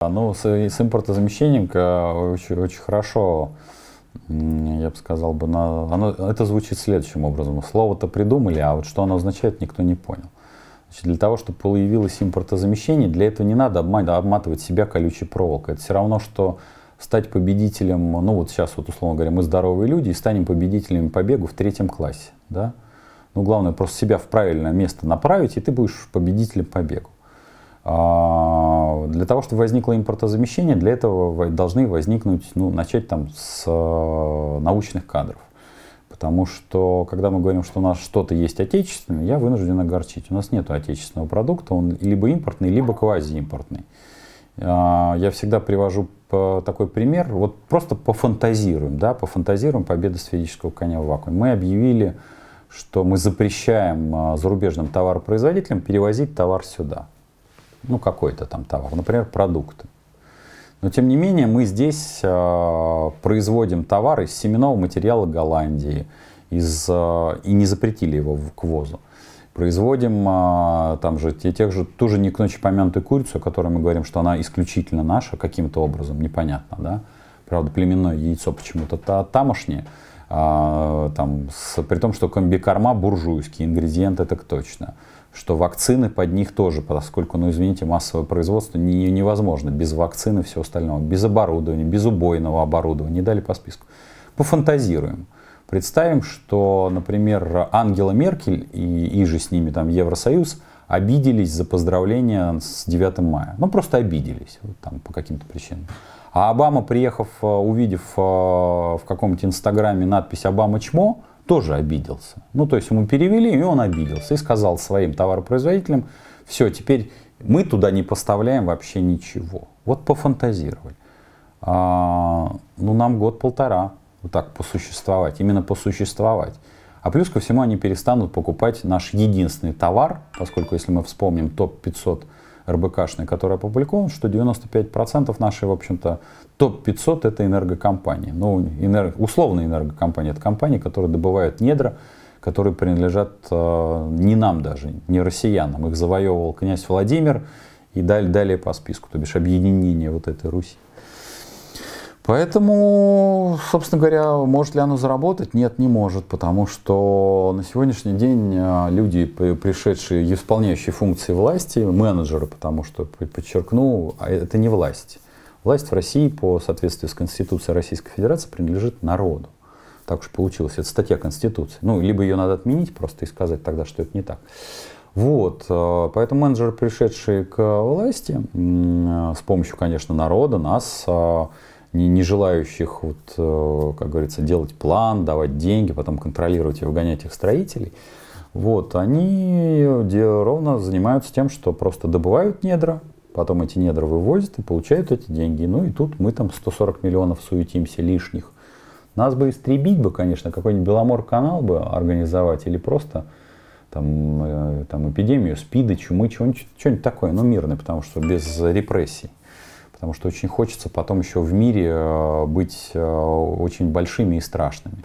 А, ну, с, с импортозамещением очень, очень хорошо, я бы сказал бы, на, оно, это звучит следующим образом. Слово-то придумали, а вот что оно означает, никто не понял. Значит, для того, чтобы появилось импортозамещение, для этого не надо обматывать себя колючей проволокой. Это все равно, что стать победителем, ну вот сейчас вот условно говоря, мы здоровые люди и станем победителями по бегу в третьем классе, да? Ну, главное просто себя в правильное место направить, и ты будешь победителем по бегу. А, для того, чтобы возникло импортозамещение, для этого должны возникнуть, ну, начать там с э, научных кадров. Потому что, когда мы говорим, что у нас что-то есть отечественное, я вынужден огорчить. У нас нет отечественного продукта, он либо импортный, либо квазиимпортный. А, я всегда привожу такой пример, вот просто пофантазируем, да, пофантазируем победу сферического коня в вакууме. Мы объявили, что мы запрещаем а, зарубежным товаропроизводителям перевозить товар сюда ну, какой-то там товар, например, продукты. Но тем не менее мы здесь э, производим товар из семенного материала Голландии из, э, и не запретили его в, к ВОЗу. Производим э, там же те, тех же, ту же не к ночи помянутую курицу, о которой мы говорим, что она исключительно наша каким-то образом, непонятно, да? Правда, племенное яйцо почему-то та, тамошнее, э, там, с, при том, что комбикорма буржуйский, ингредиент это точно. точно что вакцины под них тоже, поскольку, ну извините, массовое производство не, невозможно без вакцины и всего остального, без оборудования, без убойного оборудования, не дали по списку. Пофантазируем. Представим, что, например, Ангела Меркель и, и же с ними там Евросоюз – обиделись за поздравления с 9 мая. Ну, просто обиделись вот там, по каким-то причинам. А Обама, приехав, э, увидев э, в каком-нибудь инстаграме надпись «Обама чмо», тоже обиделся. Ну, то есть ему перевели, и он обиделся. И сказал своим товаропроизводителям, все, теперь мы туда не поставляем вообще ничего. Вот пофантазировать, А, ну, нам год-полтора вот так посуществовать, именно посуществовать. А плюс ко всему они перестанут покупать наш единственный товар, поскольку если мы вспомним топ-500 РБКшный, который опубликован, что 95% нашей, в общем-то, топ-500 это энергокомпании. Ну, энерго, условно энергокомпании, это компании, которые добывают недра, которые принадлежат э, не нам даже, не россиянам. Их завоевывал князь Владимир и далее, далее по списку, то бишь объединение вот этой Руси. Поэтому, собственно говоря, может ли оно заработать? Нет, не может, потому что на сегодняшний день а, люди, пришедшие, исполняющие функции власти, менеджеры, потому что, подчеркну, а, это не власть. Власть в России по соответствию с Конституцией Российской Федерации принадлежит народу. Так уж получилось, это статья Конституции. Ну, либо ее надо отменить просто и сказать тогда, что это не так. Вот, а, поэтому менеджеры, пришедшие к власти, с помощью, конечно, народа, нас не, не желающих, вот, э, как говорится, делать план, давать деньги, потом контролировать и выгонять их строителей, вот, они ровно занимаются тем, что просто добывают недра, потом эти недра вывозят и получают эти деньги. Ну и тут мы там 140 миллионов суетимся лишних. Нас бы истребить бы, конечно, какой-нибудь Беломор-канал бы организовать или просто там, э, там эпидемию, спида, чумы, чего-нибудь, чего-нибудь такое, но ну, мирное, потому что без репрессий потому что очень хочется потом еще в мире э, быть э, очень большими и страшными.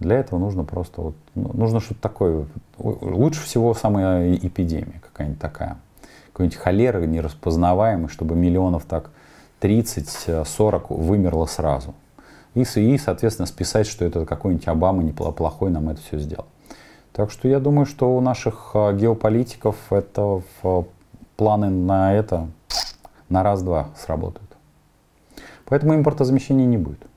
Для этого нужно просто вот, ну, нужно что-то такое. Лучше всего самая эпидемия какая-нибудь такая. Какой-нибудь холера нераспознаваемый, чтобы миллионов так 30-40 э, вымерло сразу. И, и, соответственно, списать, что это какой-нибудь Обама неплохой нам это все сделал. Так что я думаю, что у наших геополитиков это планы на это на раз-два сработают. Поэтому импортозамещения не будет.